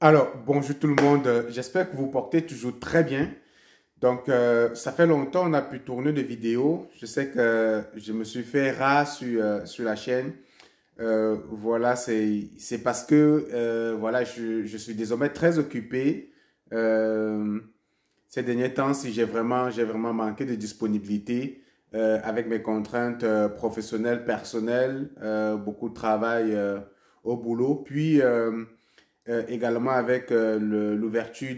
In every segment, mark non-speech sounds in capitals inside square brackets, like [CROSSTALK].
Alors, bonjour tout le monde. Euh, j'espère que vous portez toujours très bien. Donc, euh, ça fait longtemps qu'on a pu tourner des vidéos. Je sais que euh, je me suis fait ras sur, sur la chaîne. Euh, voilà, c'est parce que voilà, je, je, suis désormais très occupé. ces derniers temps, si j'ai vraiment, vraiment manqué de disponibilité avec mes contraintes professionnelles, personnelles, beaucoup de travail au boulot. Puis, euh, également avec euh, l'ouverture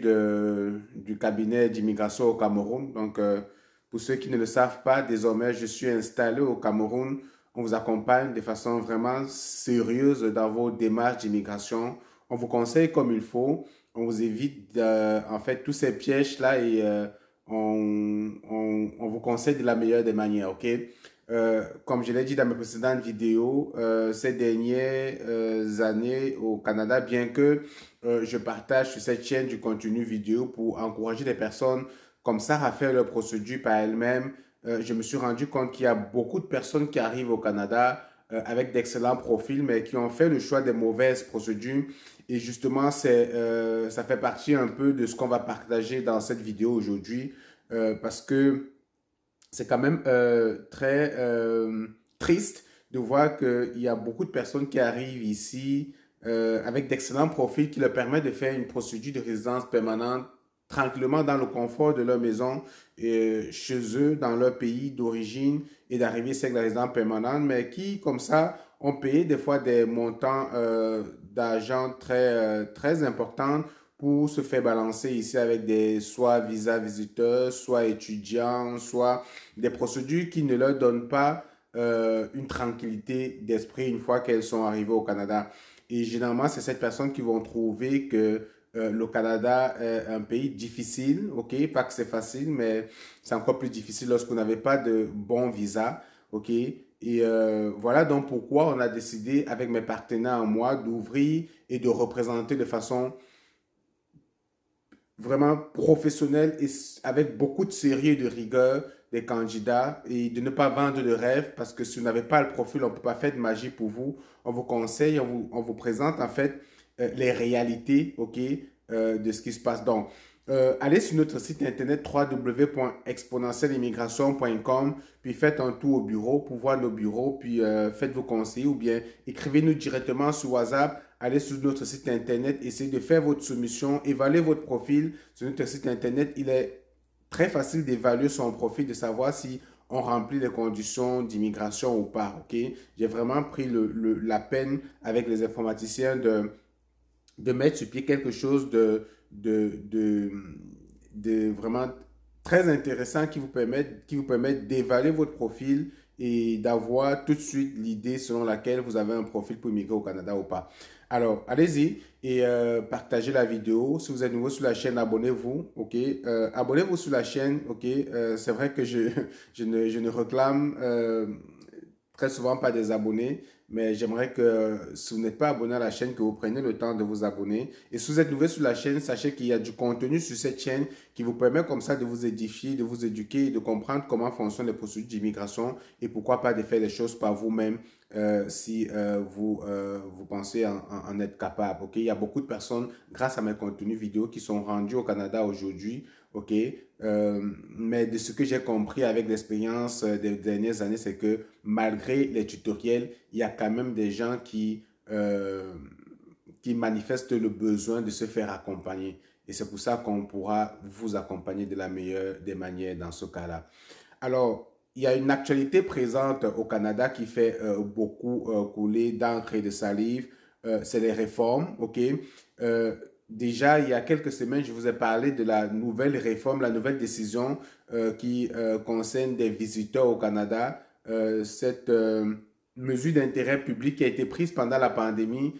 du cabinet d'immigration au Cameroun. Donc, euh, pour ceux qui ne le savent pas, désormais, je suis installé au Cameroun. On vous accompagne de façon vraiment sérieuse dans vos démarches d'immigration. On vous conseille comme il faut. On vous évite, en fait, tous ces pièges-là et on, on, on, vous conseille de la meilleure des manières, OK euh, comme je l'ai dit dans mes précédentes vidéos, euh, ces dernières euh, années au Canada, bien que je partage sur cette chaîne du contenu vidéo pour encourager des personnes comme ça à faire leur procédure par elles-mêmes, je me suis rendu compte qu'il y a beaucoup de personnes qui arrivent au Canada avec d'excellents profils, mais qui ont fait le choix des mauvaises procédures. Et justement, ça fait partie un peu de ce qu'on va partager dans cette vidéo aujourd'hui, parce que c'est quand même euh, très euh, triste de voir qu'il y a beaucoup de personnes qui arrivent ici euh, avec d'excellents profils qui leur permettent de faire une procédure de résidence permanente tranquillement dans le confort de leur maison, et chez eux, dans leur pays d'origine et d'arriver avec la résidence permanente, mais qui, comme ça, ont payé des fois des montants d'argent très, très importants pour se faire balancer ici avec des soit visa visiteurs, soit étudiants, soit des procédures qui ne leur donnent pas euh, une tranquillité d'esprit une fois qu'elles sont arrivées au Canada. Et généralement, c'est cette personne qui vont trouver que euh, le Canada est un pays difficile, ok, pas que c'est facile, mais c'est encore plus difficile lorsqu'on n'avait pas de bon visa, ok. Et euh, voilà donc pourquoi on a décidé avec mes partenaires à moi d'ouvrir et de représenter de façon vraiment professionnel et avec beaucoup de sérieux et de rigueur des candidats et de ne pas vendre de rêve parce que si vous n'avez pas le profil, on peut pas faire de magie pour vous. On vous conseille, on vous, on vous présente en fait euh, les réalités ok, euh, de ce qui se passe. Donc, euh, allez sur notre site internet www.exponentielleimmigration.com puis faites un tour au bureau pour voir nos bureaux, puis faites vos conseils ou bien écrivez-nous directement sur WhatsApp allez sur notre site internet, essayez de faire votre soumission, évaluez votre profil sur notre site internet. Il est très facile d'évaluer son profil, de savoir si on remplit les conditions d'immigration ou pas. Ok, j'ai vraiment pris la peine avec les informaticiens de de mettre sur pied quelque chose de de, de, vraiment très intéressant qui vous permet qui d'évaluer votre profil et d'avoir tout de suite l'idée selon laquelle vous avez un profil pour immigrer au Canada ou pas. Alors, allez-y et euh, partagez la vidéo. Si vous êtes nouveau sur la chaîne, abonnez-vous. Euh, abonnez-vous sur la chaîne. Ok, euh, c'est vrai que [LAUGHS] je, ne, je ne, réclame très souvent pas des abonnés, mais j'aimerais que euh, si vous n'êtes pas abonné à la chaîne, que vous preniez le temps de vous abonner. Et si vous êtes nouveau sur la chaîne, sachez qu'il y a du contenu sur cette chaîne qui vous permet comme ça de vous édifier, de vous éduquer de comprendre comment fonctionnent les procédures d'immigration et pourquoi pas de faire les choses par vous-même euh, si euh, vous, vous pensez en, être capable. ok Il y a beaucoup de personnes, grâce à mes contenus vidéo, qui sont rendues au Canada aujourd'hui. ok euh, mais de ce que j'ai compris avec l'expérience euh, des dernières années, c'est que malgré les tutoriels, il y a quand même des gens qui, euh, qui manifestent le besoin de se faire accompagner. Et c'est pour ça qu'on pourra vous accompagner de la meilleure des manières dans ce cas-là. Alors, il y a une actualité présente au Canada qui fait beaucoup couler d'encre et de salive. c'est les réformes, OK Déjà, il y a quelques semaines, je vous ai parlé de la nouvelle réforme, la nouvelle décision euh, qui euh, concerne des visiteurs au Canada. Euh, cette mesure d'intérêt public qui a été prise pendant la pandémie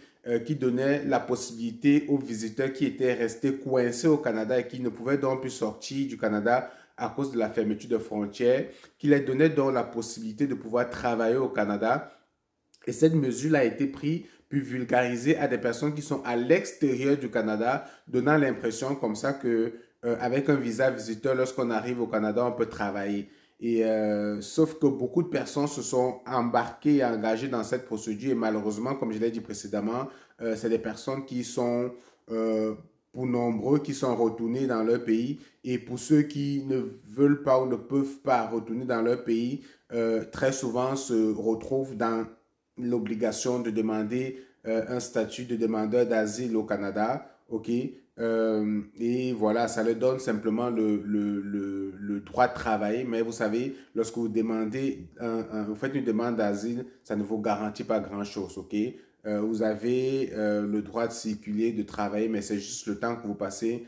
qui donnait la possibilité aux visiteurs qui étaient restés coincés au Canada et qui ne pouvaient donc plus sortir du Canada à cause de la fermeture de frontières, qui les donnait donc la possibilité de pouvoir travailler au Canada. Et cette mesure a été prise puis vulgariser à des personnes qui sont à l'extérieur du Canada, donnant l'impression comme ça que euh, avec un visa visiteur, lorsqu'on arrive au Canada, on peut travailler. Et euh, sauf que beaucoup de personnes se sont embarquées et engagées dans cette procédure. Et malheureusement, comme je l'ai dit précédemment, euh, c'est des personnes qui sont, pour nombreux, qui sont retournées dans leur pays. Et pour ceux qui ne veulent pas ou ne peuvent pas retourner dans leur pays, très souvent se retrouvent dans l'obligation de demander euh, un statut de demandeur d'asile au Canada, ok euh, et voilà, ça leur donne simplement le, le, le, droit de travailler. Mais vous savez, lorsque vous demandez, vous faites une demande d'asile, ça ne vous garantit pas grand-chose, ok euh, Vous avez le droit de circuler, de travailler, mais c'est juste le temps que vous passez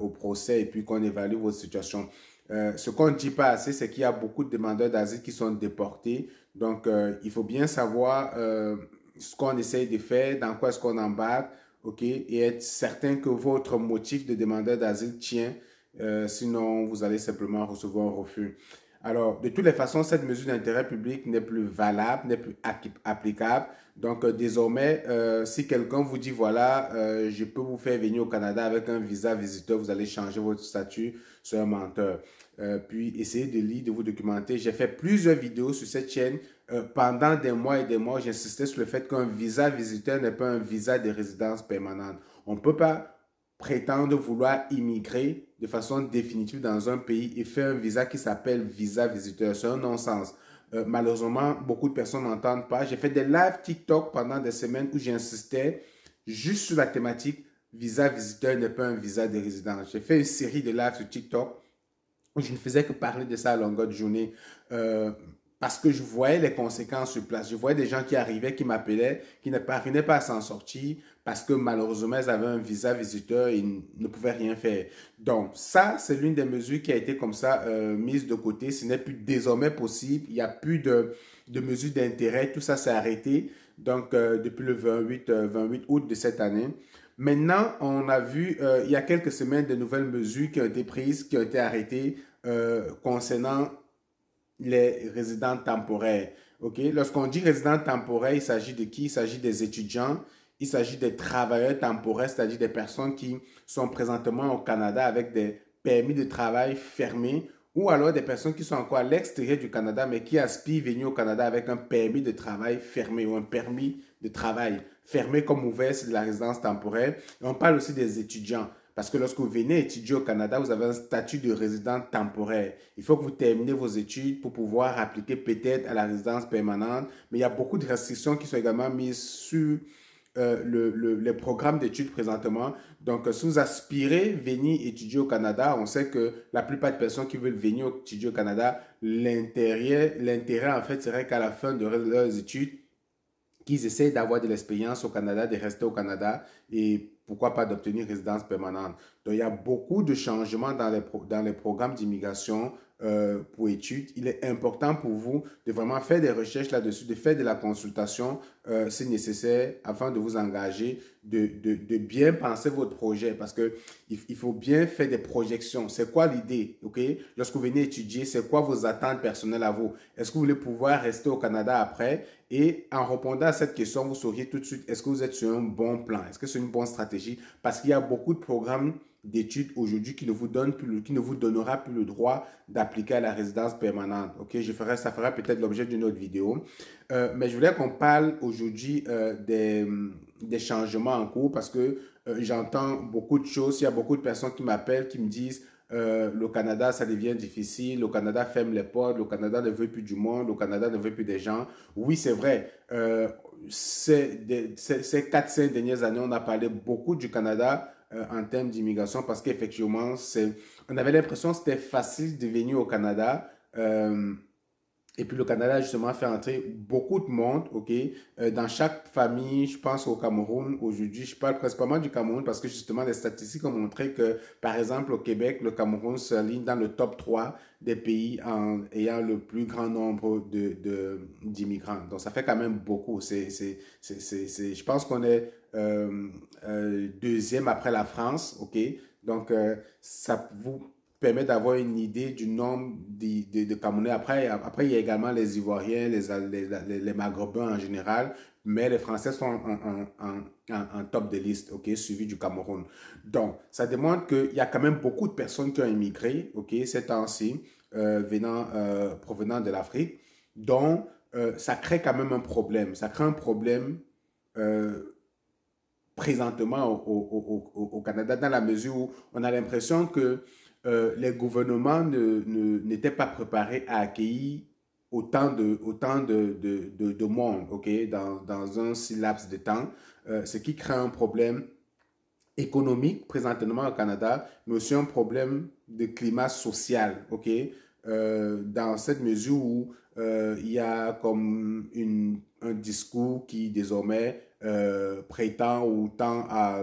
au procès et puis qu'on évalue votre situation. ce qu'on ne dit pas assez, c'est qu'il y a beaucoup de demandeurs d'asile qui sont déportés donc, euh, il faut bien savoir euh, ce qu'on essaye de faire, dans quoi est-ce qu'on embarque, ok, et être certain que votre motif de demandeur d'asile tient. Euh, sinon, vous allez simplement recevoir un refus. Alors, de toutes les façons, cette mesure d'intérêt public n'est plus valable, n'est plus applicable. Donc, désormais, si quelqu'un vous dit, voilà, je peux vous faire venir au Canada avec un visa visiteur, vous allez changer votre statut sur un menteur. Euh, puis essayez de lire, de vous documenter. J'ai fait plusieurs vidéos sur cette chaîne. Euh, pendant des mois et des mois, j'insistais sur le fait qu'un visa visiteur n'est pas un visa de résidence permanente. On ne peut pas prétendre vouloir immigrer de façon définitive dans un pays et faire un visa qui s'appelle visa visiteur. C'est un non-sens. Euh, malheureusement, beaucoup de personnes n'entendent pas. J'ai fait des lives TikTok pendant des semaines où j'insistais juste sur la thématique visa visiteur n'est pas un visa de résidence. J'ai fait une série de lives sur TikTok je ne faisais que parler de ça à longueur de journée. Euh, parce que je voyais les conséquences sur place. Je voyais des gens qui arrivaient, qui m'appelaient, qui ne parvenaient pas à s'en sortir parce que malheureusement, ils avaient un visa visiteur et ne pouvaient rien faire. Donc, ça, c'est l'une des mesures qui a été comme ça euh, mise de côté. Ce n'est plus désormais possible. Il n'y a plus de, de mesures d'intérêt. Tout ça s'est arrêté. Donc, euh, depuis le 28, 28 août de cette année. Maintenant, on a vu euh, il y a quelques semaines de nouvelles mesures qui ont été prises, qui ont été arrêtées euh, concernant les résidents temporaires. Lorsqu'on dit résidents temporaires, il s'agit de qui Il s'agit des étudiants, il s'agit des travailleurs temporaires, c'est-à-dire des personnes qui sont présentement au Canada avec des permis de travail fermés ou alors des personnes qui sont encore à l'extérieur du Canada mais qui aspirent venir au Canada avec un permis de travail fermé ou un permis de travail fermé comme ouvert, c'est de la résidence temporaire. on parle aussi des étudiants. Parce que lorsque vous venez étudier au Canada, vous avez un statut de résident temporaire. Il faut que vous terminez vos études pour pouvoir appliquer peut-être à la résidence permanente. Mais il y a beaucoup de restrictions qui sont également mises sur euh, le, les programmes d'études présentement. Donc, euh, si vous aspirez venir étudier au Canada, on sait que la plupart des personnes qui veulent venir étudier au Canada, l'intérêt, l'intérêt en fait serait qu'à la fin de leurs études, qu'ils essayent d'avoir de l'expérience au Canada, de rester au Canada et pourquoi pas d'obtenir résidence permanente. Donc, il y a beaucoup de changements dans les programmes d'immigration euh, pour études, il est important pour vous de vraiment faire des recherches là-dessus, de faire de la consultation euh, si nécessaire afin de vous engager, de, de, de, bien penser votre projet parce que il, faut bien faire des projections. C'est quoi l'idée, ok? Lorsque vous venez étudier, c'est quoi vos attentes personnelles à vous? Est-ce que vous voulez pouvoir rester au Canada après? Et en répondant à cette question, vous sauriez tout de suite est-ce que vous êtes sur un bon plan? Est-ce que c'est une bonne stratégie? Parce qu'il y a beaucoup de programmes d'études aujourd'hui qui ne vous donne plus qui ne vous donnera plus le droit d'appliquer à la résidence permanente. Ok, je ferai, ça fera peut-être l'objet d'une autre vidéo. Euh, mais je voulais qu'on parle aujourd'hui euh, des, des, changements en cours parce que euh, j'entends beaucoup de choses. Il y a beaucoup de personnes qui m'appellent, qui me disent le Canada, ça devient difficile, le Canada ferme les portes, le Canada ne veut plus du monde, le Canada ne veut plus des gens. Oui, c'est vrai. ces, ces, ces 4-5 dernières années, on a parlé beaucoup du Canada euh, en termes d'immigration parce qu'effectivement, on avait l'impression que c'était facile de venir au Canada. Euh, et puis le Canada justement fait entrer beaucoup de monde, ok, euh, dans chaque famille. Je pense au Cameroun aujourd'hui. Je parle principalement du Cameroun parce que justement les statistiques ont montré que, par exemple, au Québec, le Cameroun s'aligne dans le top 3 des pays en ayant le plus grand nombre de d'immigrants. Donc ça fait quand même beaucoup. C'est c'est c'est Je pense qu'on est euh, euh, deuxième après la France, ok. Donc ça vous permet d'avoir une idée du nombre de, de, Camerounais. Après, après, il y a également les Ivoiriens, les, les, les, Maghrébins en général, mais les Français sont en, en, en, en top de liste, ok, suivi du Cameroun. Donc, ça démontre qu'il y a quand même beaucoup de personnes qui ont immigré, ok, ces temps-ci, euh, venant, euh, provenant de l'Afrique. Donc, euh, ça crée quand même un problème. Ça crée un problème présentement au, au, au, au, Canada, dans la mesure où on a l'impression que euh, les gouvernements n'étaient pas préparés à accueillir autant de, autant de, monde ok dans, un si laps de temps, euh, ce qui crée un problème économique présentement au Canada, mais aussi un problème de climat social. ok euh, dans cette mesure où il y a comme un discours qui désormais prétend ou tend à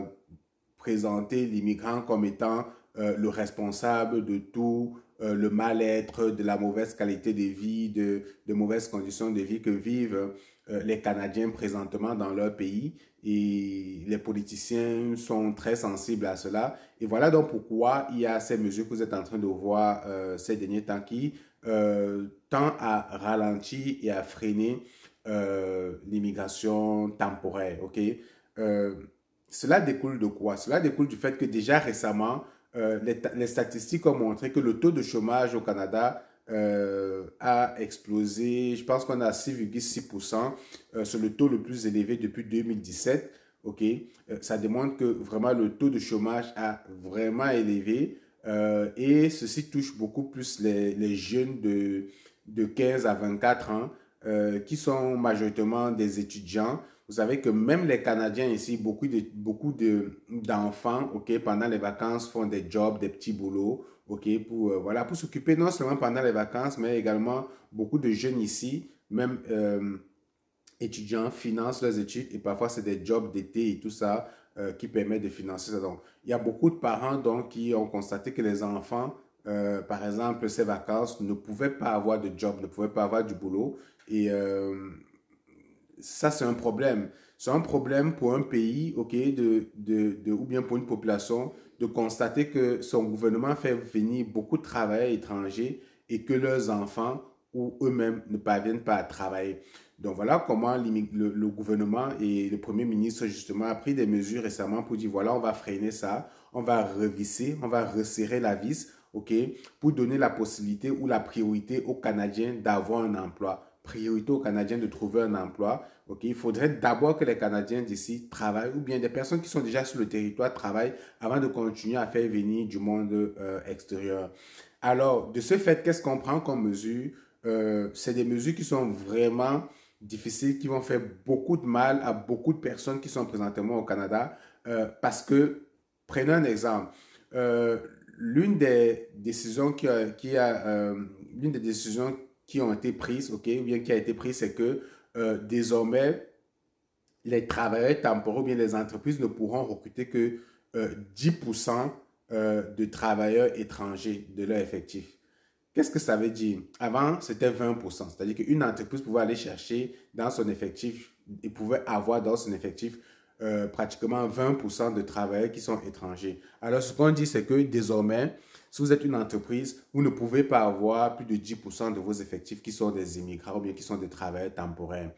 présenter les migrants comme étant euh, le responsable de tout euh, le mal-être, de la mauvaise qualité de vie, de, de mauvaises conditions de vie que vivent euh, les Canadiens présentement dans leur pays. Et les politiciens sont très sensibles à cela. Et voilà donc pourquoi il y a ces mesures que vous êtes en train de voir ces derniers temps qui tendent à ralentir et à freiner l'immigration temporaire. ok cela découle de quoi Cela découle du fait que déjà récemment, euh, les, statistiques ont montré que le taux de chômage au Canada euh, a explosé. Je pense qu'on a 6,6%. Euh, sur C'est le taux le plus élevé depuis 2017. OK? ça démontre que vraiment le taux de chômage a vraiment élevé. et ceci touche beaucoup plus les, jeunes de 15 à 24 ans qui sont majoritairement des étudiants. Vous savez que même les Canadiens ici, beaucoup de beaucoup de d'enfants, ok, pendant les vacances font des jobs, des petits boulots, ok, pour euh, voilà, pour s'occuper non seulement pendant les vacances, mais également beaucoup de jeunes ici, même euh, étudiants financent leurs études et parfois c'est des jobs d'été et tout ça euh, qui permet de financer ça. Donc, il y a beaucoup de parents donc qui ont constaté que les enfants par exemple, ces vacances, ne pouvaient pas avoir de job, ne pouvaient pas avoir du boulot. Et ça, c'est un problème. C'est un problème pour un pays, ok, de, de, ou bien pour une population, de constater que son gouvernement fait venir beaucoup de travailleurs étrangers et que leurs enfants ou eux-mêmes ne parviennent pas à travailler. Donc voilà comment le, le, gouvernement et le Premier ministre justement a pris des mesures récemment pour dire voilà, on va freiner ça, on va revisser, on va resserrer la vis, OK, pour donner la possibilité ou la priorité aux Canadiens d'avoir un emploi priorité aux Canadiens de trouver un emploi. ok Il faudrait d'abord que les Canadiens d'ici travaillent ou bien des personnes qui sont déjà sur le territoire travaillent avant de continuer à faire venir du monde euh, extérieur. Alors, de ce fait, qu'est-ce qu'on prend comme mesure euh, C'est des mesures qui sont vraiment difficiles, qui vont faire beaucoup de mal à beaucoup de personnes qui sont présentement au Canada. Euh, parce que, prenons un exemple, l'une des décisions qui a, qui a l'une des décisions qui ont été prises, ok, ou bien qui a été prise, c'est que euh, désormais, les travailleurs temporaires ou bien les entreprises ne pourront recruter que 10% euh, euh, de travailleurs étrangers de leur effectif. Qu'est-ce que ça veut dire Avant, c'était 20%, c'est-à-dire qu'une entreprise pouvait aller chercher dans son effectif et pouvait avoir dans son effectif pratiquement 20% de travailleurs qui sont étrangers. Alors, ce qu'on dit, c'est que désormais, si vous êtes une entreprise, vous ne pouvez pas avoir plus de 10% de vos effectifs qui sont des immigrants ou bien qui sont des travailleurs temporaires.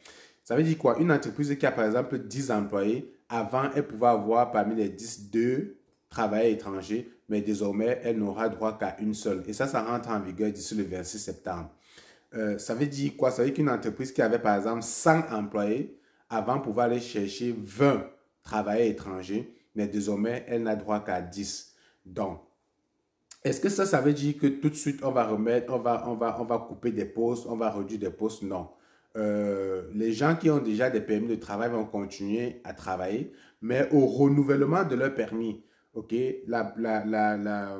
Ça veut dire quoi Une entreprise qui a par exemple 10 employés, avant, elle pouvait avoir parmi les 10, 2 travailleurs étrangers, mais désormais, elle n'aura droit qu'à une seule. Et ça, ça rentre en vigueur d'ici le 26 septembre. Euh, ça veut dire quoi Ça veut dire qu'une entreprise qui avait par exemple 100 employés, avant pouvait aller chercher 20 travailleurs étrangers, mais désormais, elle n'a droit qu'à 10. Donc, est-ce que ça, ça veut dire que tout de suite, on va remettre, on va, on va, on va couper des postes, on va réduire des postes Non. Euh, les gens qui ont déjà des permis de travail vont continuer à travailler, mais au renouvellement de leur permis, OK, la, la, la, la,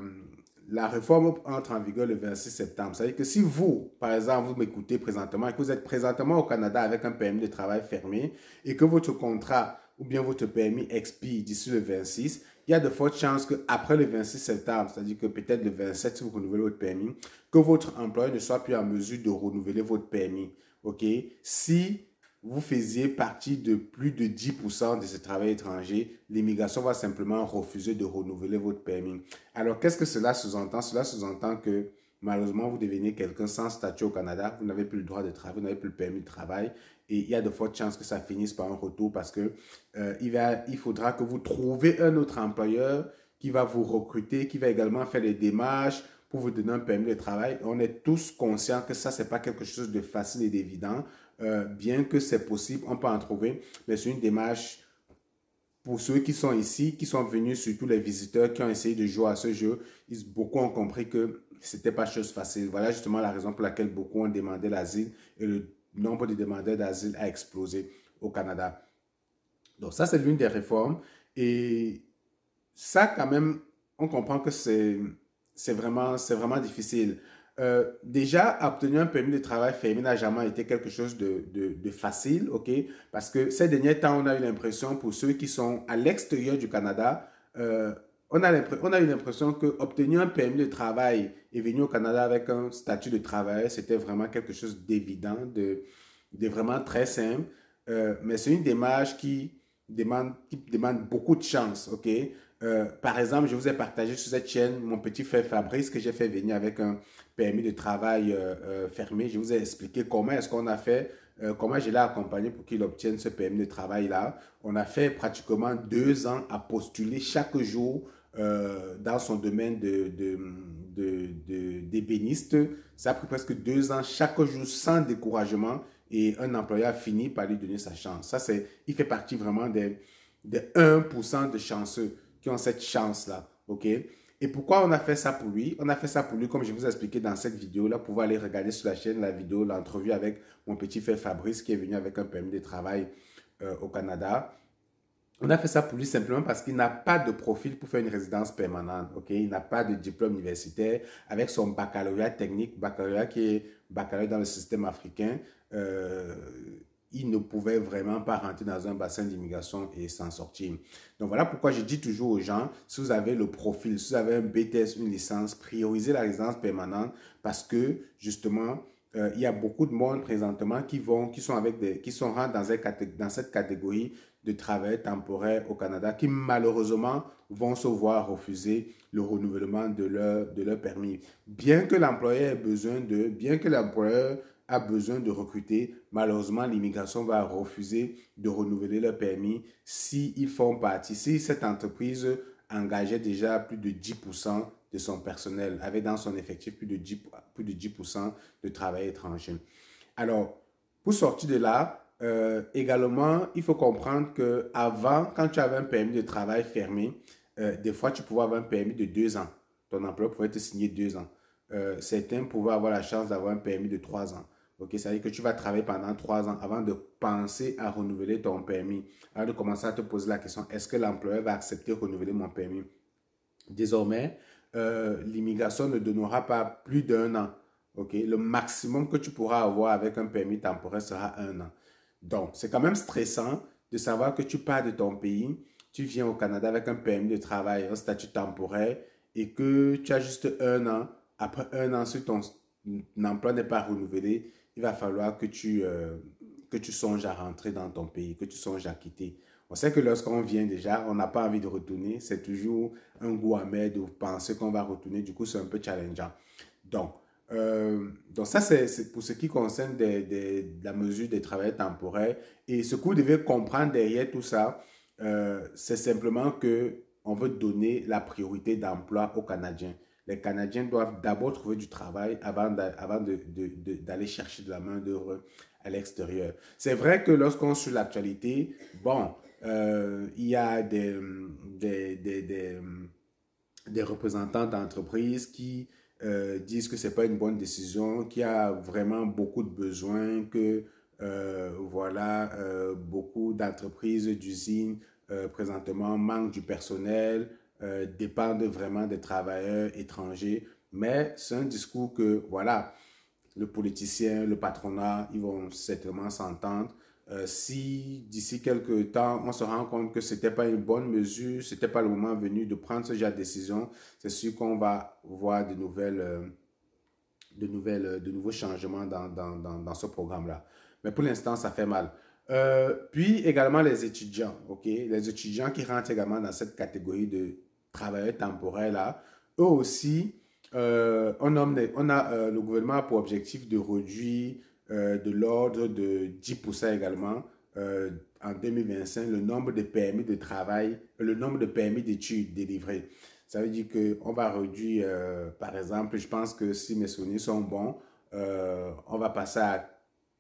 la réforme entre en vigueur le 26 septembre. C'est-à-dire que si vous, par exemple, vous m'écoutez présentement et que vous êtes présentement au Canada avec un permis de travail fermé et que votre contrat ou bien votre permis expire d'ici le 26, il y a de fortes chances qu'après le 26 septembre, c'est-à-dire que peut-être le 27, si vous renouvelez votre permis, que votre employeur ne soit plus en mesure de renouveler votre permis. OK? Si vous faisiez partie de plus de 10% de ce travail étranger, l'immigration va simplement refuser de renouveler votre permis. Alors, qu'est-ce que cela sous-entend? Cela sous-entend que malheureusement, vous devenez quelqu'un sans statut au Canada, vous n'avez plus le droit de travail, vous n'avez plus le permis de travail, et il y a de fortes chances que ça finisse par un retour parce que euh, il, va, il faudra que vous trouviez un autre employeur qui va vous recruter, qui va également faire les démarches pour vous donner un permis de travail. On est tous conscients que ça, ce n'est pas quelque chose de facile et d'évident. Euh, bien que c'est possible, on peut en trouver, mais c'est une démarche pour ceux qui sont ici, qui sont venus, surtout les visiteurs qui ont essayé de jouer à ce jeu, beaucoup ont compris que c'était pas chose facile. Voilà justement la raison pour laquelle beaucoup ont demandé l'asile et le nombre de demandeurs d'asile a explosé au Canada. Donc ça, c'est l'une des réformes. Et ça, quand même, on comprend que c'est vraiment, vraiment difficile. Euh, déjà, obtenir un permis de travail fermé n'a jamais quelque chose de, facile, OK? Parce que ces derniers temps, on a eu l'impression, pour ceux qui sont à l'extérieur du Canada, euh, on, a on a eu l'impression que obtenir un permis de travail et venir au Canada avec un statut de travail, c'était vraiment quelque chose d'évident, de, vraiment très simple. Euh, mais c'est une démarche qui demande, qui demande beaucoup de chance, OK? Euh, par exemple, je vous ai partagé sur cette chaîne mon petit frère Fabrice que j'ai fait venir avec un permis de travail euh, euh, fermé. Je vous ai expliqué comment est-ce qu'on a fait, comment je l'ai accompagné pour qu'il obtienne ce permis de travail-là. On a fait pratiquement deux ans à postuler chaque jour dans son domaine de, de, de, d'ébéniste. Ça a pris presque deux ans chaque jour sans découragement et un employeur finit par lui donner sa chance. Ça, c'est, il fait partie vraiment des, des 1% de chanceux cette chance-là. OK Et pourquoi on a fait ça pour lui On a fait ça pour lui, comme je vous ai expliqué dans cette vidéo-là, pour aller regarder sur la chaîne la vidéo, l'entrevue avec mon petit frère Fabrice qui est venu avec un permis de travail euh, au Canada. On a fait ça pour lui simplement parce qu'il n'a pas de profil pour faire une résidence permanente. ok Il n'a pas de diplôme universitaire. Avec son baccalauréat technique, baccalauréat qui est baccalauréat dans le système africain, euh, ils ne pouvaient vraiment pas rentrer dans un bassin d'immigration et s'en sortir. Donc voilà pourquoi je dis toujours aux gens, si vous avez le profil, si vous avez un BTS, une licence, priorisez la résidence permanente parce que justement, euh, il y a beaucoup de monde présentement qui vont, qui sont avec des, qui sont dans cette, dans cette catégorie de travail temporaire au Canada qui malheureusement vont se voir refuser le renouvellement de leur, de leur permis. Bien que l'employeur ait besoin de, bien que l'employeur a besoin de recruter, malheureusement, l'immigration va refuser de renouveler leur permis s'ils font partie, si cette entreprise engageait déjà plus de 10% de son personnel, avait dans son effectif plus de 10%, plus de, 10 de travail étranger. Alors, pour sortir de là, euh, également, il faut comprendre que avant, quand tu avais un permis de travail fermé, euh, des fois, tu pouvais avoir un permis de deux ans. Ton emploi pouvait être signé deux ans. Euh, certains pouvaient avoir la chance d'avoir un permis de trois ans. Ok, c'est-à-dire que tu vas travailler pendant trois ans avant de penser à renouveler ton permis. Avant de commencer à te poser la question, est-ce que l'employeur va accepter de renouveler mon permis Désormais, euh, l'immigration ne donnera pas plus d'un an. ok Le maximum que tu pourras avoir avec un permis temporaire sera un an. Donc, c'est quand même stressant de savoir que tu pars de ton pays, tu viens au Canada avec un permis de travail, un statut temporaire, et que tu as juste un an. Après un an, si ton emploi n'est pas renouvelé, il va falloir que tu, euh, que tu songes à rentrer dans ton pays, que tu songes à quitter. On sait que lorsqu'on vient déjà, on n'a pas envie de retourner. C'est toujours un goût amer de penser qu'on va retourner. Du coup, c'est un peu challengeant. Donc, euh, donc ça, c'est pour ce qui concerne la mesure des travailleurs temporaires. Et ce que vous devez comprendre derrière tout ça, euh, c'est simplement que on veut donner la priorité d'emploi aux Canadiens les Canadiens doivent d'abord trouver du travail avant d'aller chercher de la main-d'œuvre à l'extérieur. C'est vrai que lorsqu'on suit l'actualité, bon, euh, il y a des, des, représentants d'entreprises qui euh, disent que ce n'est pas une bonne décision, qu'il y a vraiment beaucoup de besoins, que euh, voilà, beaucoup d'entreprises, d'usines présentement manquent du personnel, euh, dépendent vraiment des travailleurs étrangers. Mais c'est un discours que, voilà, le politicien, le patronat, ils vont certainement s'entendre. Euh, si d'ici quelques temps, on se rend compte que ce n'était pas une bonne mesure, ce n'était pas le moment venu de prendre ce genre de décision, c'est sûr qu'on va voir de, nouvelles, euh, de, nouvelles, de nouveaux changements dans, dans, dans, ce programme-là. Mais pour l'instant, ça fait mal. puis également les étudiants, ok, les étudiants qui rentrent également dans cette catégorie de travailleurs temporaires là, eux aussi, euh, on, a, on euh, a le gouvernement a pour objectif de réduire euh, de l'ordre de 10% également en 2025 le nombre de permis de travail, le nombre de permis d'études délivrés. Ça veut dire qu'on va réduire, par exemple, je pense que si mes souvenirs sont bons, on va passer à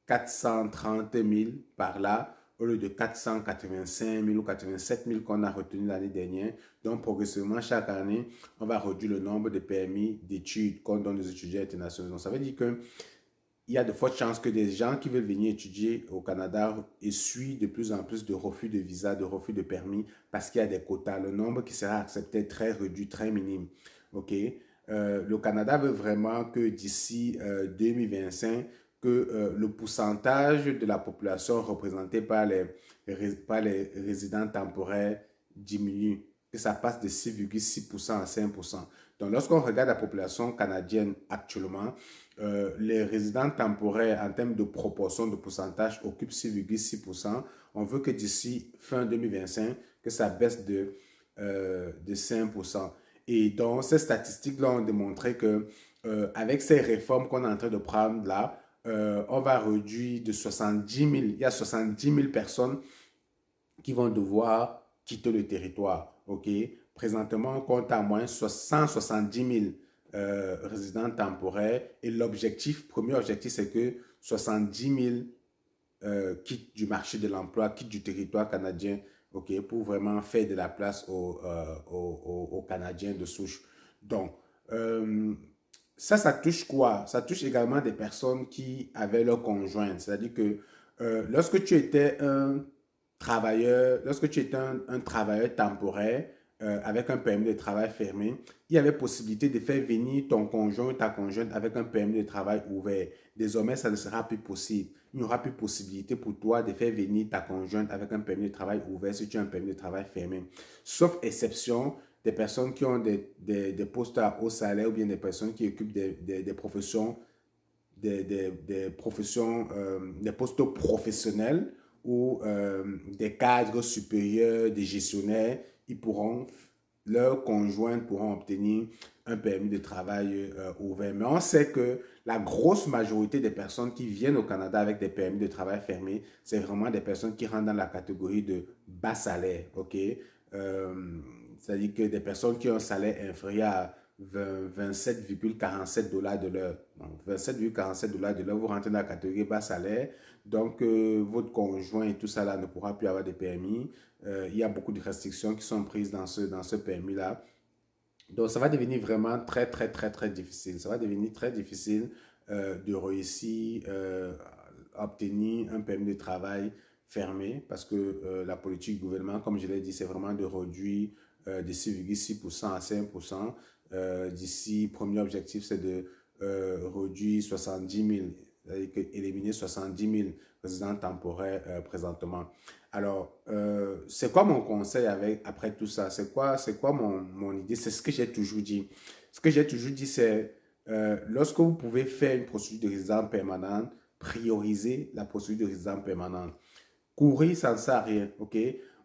430 000 par là au lieu de 485 000 ou 87 000 qu'on a retenu l'année dernière. Donc, progressivement, chaque année, on va réduire le nombre de permis d'études qu'on donne aux étudiants internationaux. Donc, ça veut dire qu'il y a de fortes chances que des gens qui veulent venir étudier au Canada essuient de plus en plus de refus de visa, de refus de permis, parce qu'il y a des quotas. Le nombre qui sera accepté est très réduit, très minime. OK? Euh, le Canada veut vraiment que d'ici 2025, euh, que euh, le pourcentage de la population représentée par les, les résidents temporaires diminue, que ça passe de 6,6% à 5%. Donc, lorsqu'on regarde la population canadienne actuellement, euh, les résidents temporaires, en termes de proportion de pourcentage, occupent 6,6%. On veut que d'ici fin 2025, que ça baisse de, euh, de 5%. Et donc, ces statistiques-là ont démontré que avec ces réformes qu'on est en train de prendre là, euh, on va réduire de 70 000, il y a 70 000 personnes qui vont devoir quitter le territoire. OK? Présentement, on compte à moins 170 000 résidents temporaires et l'objectif, premier objectif, c'est que 70 000 euh, quittent du marché de l'emploi, quittent du territoire canadien, OK? Pour vraiment faire de la place aux, euh, Canadiens de souche. Donc, ça, ça touche quoi Ça touche également des personnes qui avaient leur conjointe. C'est-à-dire que euh, lorsque tu étais un travailleur, lorsque tu étais un, travailleur temporaire euh, avec un permis de travail fermé, il y avait possibilité de faire venir ton conjoint ou ta conjointe avec un permis de travail ouvert. Désormais, ça ne sera plus possible. Il n'y aura plus possibilité pour toi de faire venir ta conjointe avec un permis de travail ouvert si tu as un permis de travail fermé. Sauf exception, des personnes qui ont des, des, postes à haut salaire ou bien des personnes qui occupent des, des professions, des, professions, euh, des postes professionnels ou euh, des cadres supérieurs, des gestionnaires, ils pourront, leurs conjointes pourront obtenir un permis de travail euh, ouvert. Mais on sait que la grosse majorité des personnes qui viennent au Canada avec des permis de travail fermés, c'est vraiment des personnes qui rentrent dans la catégorie de bas salaire, ok? c'est-à-dire que des personnes qui ont un salaire inférieur à 27,47 dollars de l'heure. Donc, 27,47 dollars de l'heure, vous rentrez dans la catégorie bas salaire. Donc, euh, votre conjoint et tout ça là ne pourra plus avoir de permis. Euh, il y a beaucoup de restrictions qui sont prises dans ce, dans ce permis-là. Donc, ça va devenir vraiment très, très, très, très difficile. Ça va devenir très difficile euh, de réussir à obtenir un permis de travail fermé parce que la politique du gouvernement, comme je l'ai dit, c'est vraiment de réduire euh, de 6,6% à 5%. Euh, d'ici, premier objectif, c'est de euh, réduire 70 000, c'est-à-dire éliminer 70 000 résidents temporaires présentement. Alors, c'est quoi mon conseil avec, après tout ça C'est quoi, quoi mon, mon idée C'est ce que j'ai toujours dit. Ce que j'ai toujours dit, c'est lorsque vous pouvez faire une procédure de résidence permanente, prioriser la procédure de résidence permanente. Courir, ça ne sert rien, ok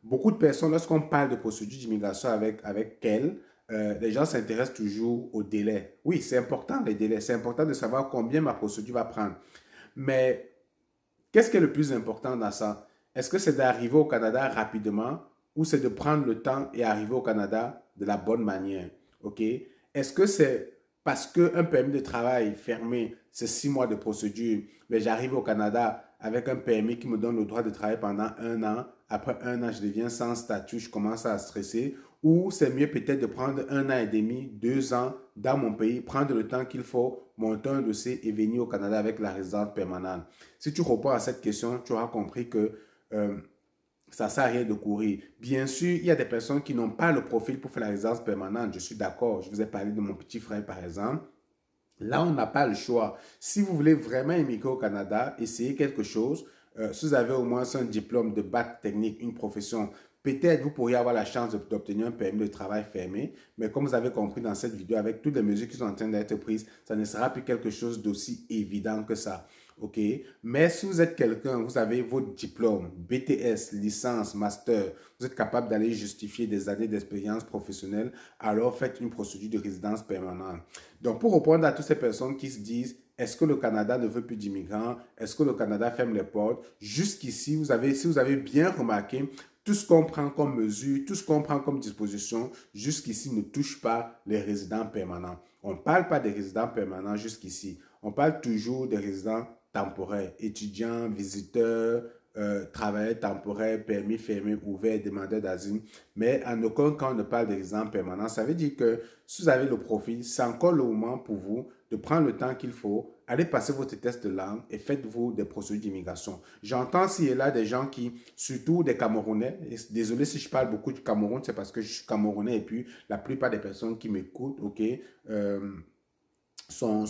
beaucoup de personnes, lorsqu'on parle de procédure d'immigration avec, avec elles, euh, les gens s'intéressent toujours aux délai. Oui, c'est important les délais. C'est important de savoir combien ma procédure va prendre. Mais qu'est-ce qui est le plus important dans ça Est-ce que c'est d'arriver au Canada rapidement ou c'est de prendre le temps et arriver au Canada de la bonne manière Ok Est-ce que c'est parce qu'un permis de travail fermé, c'est six mois de procédure, mais j'arrive au Canada, avec un permis qui me donne le droit de travailler pendant un an. Après un an, je deviens sans statut, je commence à stresser. Ou c'est mieux peut-être de prendre un an et demi, deux ans dans mon pays, prendre le temps qu'il faut, monter un dossier et venir au Canada avec la résidence permanente. Si tu reprends à cette question, tu auras compris que euh, ça ne sert à rien de courir. Bien sûr, il y a des personnes qui n'ont pas le profil pour faire la résidence permanente. Je suis d'accord. Je vous ai parlé de mon petit frère, par exemple. Là, on n'a pas le choix. Si vous voulez vraiment immigrer au Canada, essayez quelque chose. Euh, si vous avez au moins un diplôme de bac technique, une profession, peut-être vous pourriez avoir la chance d'obtenir un permis de travail fermé. Mais comme vous avez compris dans cette vidéo, avec toutes les mesures qui sont en train d'être prises, ça ne sera plus quelque chose d'aussi évident que ça. OK Mais si vous êtes quelqu'un, vous avez votre diplôme, BTS, licence, master, vous êtes capable d'aller justifier des années d'expérience professionnelle, alors faites une procédure de résidence permanente. Donc, pour répondre à toutes ces personnes qui se disent est-ce que le Canada ne veut plus d'immigrants Est-ce que le Canada ferme les portes Jusqu'ici, vous avez, si vous avez bien remarqué, tout ce qu'on prend comme mesure, tout ce qu'on prend comme disposition, jusqu'ici ne touche pas les résidents permanents. On ne parle pas des résidents permanents jusqu'ici. On parle toujours des résidents Temporaire, étudiants, visiteurs, euh, travailleurs temporaires, permis fermé, ouvert, demandeurs d'asile. Mais en aucun cas, on ne parle d'exemple permanent. Ça veut dire que si vous avez le profil, c'est encore le moment pour vous de prendre le temps qu'il faut, allez passer votre test de langue et faites-vous des procédures d'immigration. J'entends s'il y là des gens qui, surtout des Camerounais, désolé si je parle beaucoup du Cameroun, c'est parce que je suis Camerounais et puis la plupart des personnes qui m'écoutent, ok, euh, sont,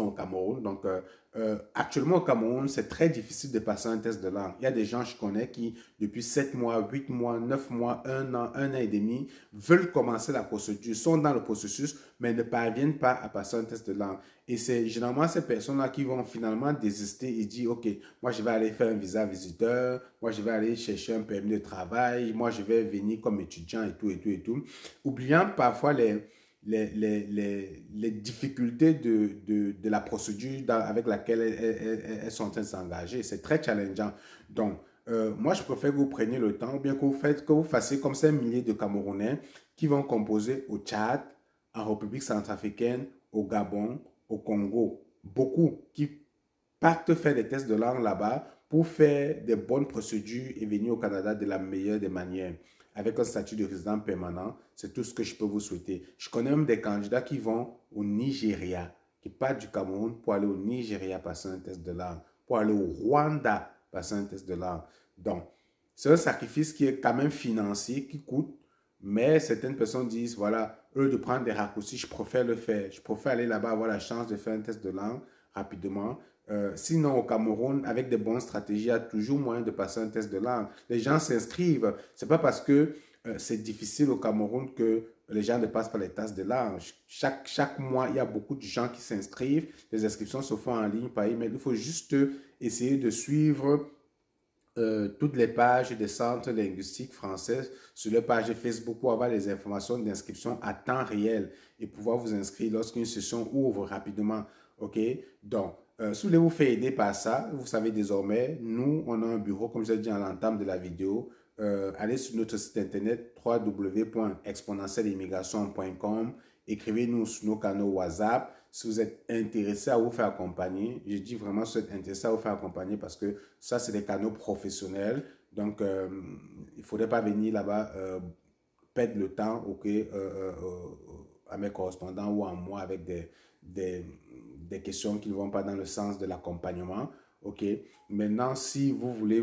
au Cameroun. Donc, euh, euh, actuellement au Cameroun, c'est très difficile de passer un test de langue. Il y a des gens que je connais qui, depuis 7 mois, 8 mois, 9 mois, 1 an, 1 an et demi, veulent commencer la procédure, sont dans le processus, mais ne parviennent pas à passer un test de langue. Et c'est généralement ces personnes-là qui vont finalement désister et dire, OK, moi je vais aller faire un visa visiteur, moi je vais aller chercher un permis de travail, moi je vais venir comme étudiant et tout et tout et tout. Oubliant parfois les les, les, les, difficultés de, de, de, la procédure avec laquelle elles, sont en train de s'engager. C'est très challengeant. Donc, euh, moi, je préfère que vous preniez le temps bien que vous, faites, que vous fassiez comme ces milliers de Camerounais qui vont composer au Tchad, en République centrafricaine, au Gabon, au Congo. Beaucoup qui partent faire des tests de langue là-bas pour faire des bonnes procédures et venir au Canada de la meilleure des manières avec un statut de résident permanent. C'est tout ce que je peux vous souhaiter. Je connais même des candidats qui vont au Nigeria, qui partent du Cameroun pour aller au Nigeria passer un test de langue, pour aller au Rwanda passer un test de langue. Donc, c'est un sacrifice qui est quand même financier, qui coûte, mais certaines personnes disent, voilà, eux de prendre des raccourcis, je préfère le faire. Je préfère aller là-bas avoir la chance de faire un test de langue rapidement euh, sinon, au Cameroun, avec des bonnes stratégies, il y a toujours moyen de passer un test de langue. Les gens s'inscrivent. C'est pas parce que euh, c'est difficile au Cameroun que les gens ne passent pas les tests de langue. Chaque, chaque mois, il y a beaucoup de gens qui s'inscrivent. Les inscriptions se font en ligne par email. Il faut juste essayer de suivre euh, toutes les pages des centres linguistiques français sur leur page Facebook pour avoir les informations d'inscription à temps réel et pouvoir vous inscrire lorsqu'une session ouvre rapidement. OK? Donc, euh, si vous voulez vous faire aider par ça, vous savez désormais, nous, on a un bureau, comme je l'ai dit à l'entame de la vidéo. Euh, allez sur notre site internet www.exponentielimmigration.com. Écrivez-nous sur nos canaux WhatsApp. Si vous êtes intéressé à vous faire accompagner, je dis vraiment si vous êtes intéressé à vous faire accompagner parce que ça, c'est des canaux professionnels. Donc, euh, il ne faudrait pas venir là-bas perdre le temps à mes correspondants ou à moi avec des des questions qui ne vont pas dans le sens de l'accompagnement. OK. Maintenant, si vous voulez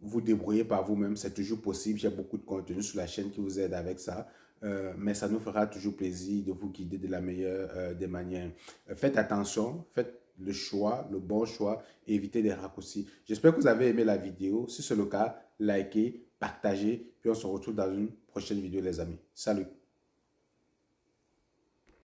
vous débrouiller par vous-même, c'est toujours possible. J'ai beaucoup de contenu sur la chaîne qui vous aide avec ça. Euh, mais ça nous fera toujours plaisir de vous guider de la meilleure euh, des manières. Euh, faites attention, faites le choix, le bon choix, évitez des raccourcis. J'espère que vous avez aimé la vidéo. Si c'est le cas, likez, partagez, puis on se retrouve dans une prochaine vidéo, les amis. Salut!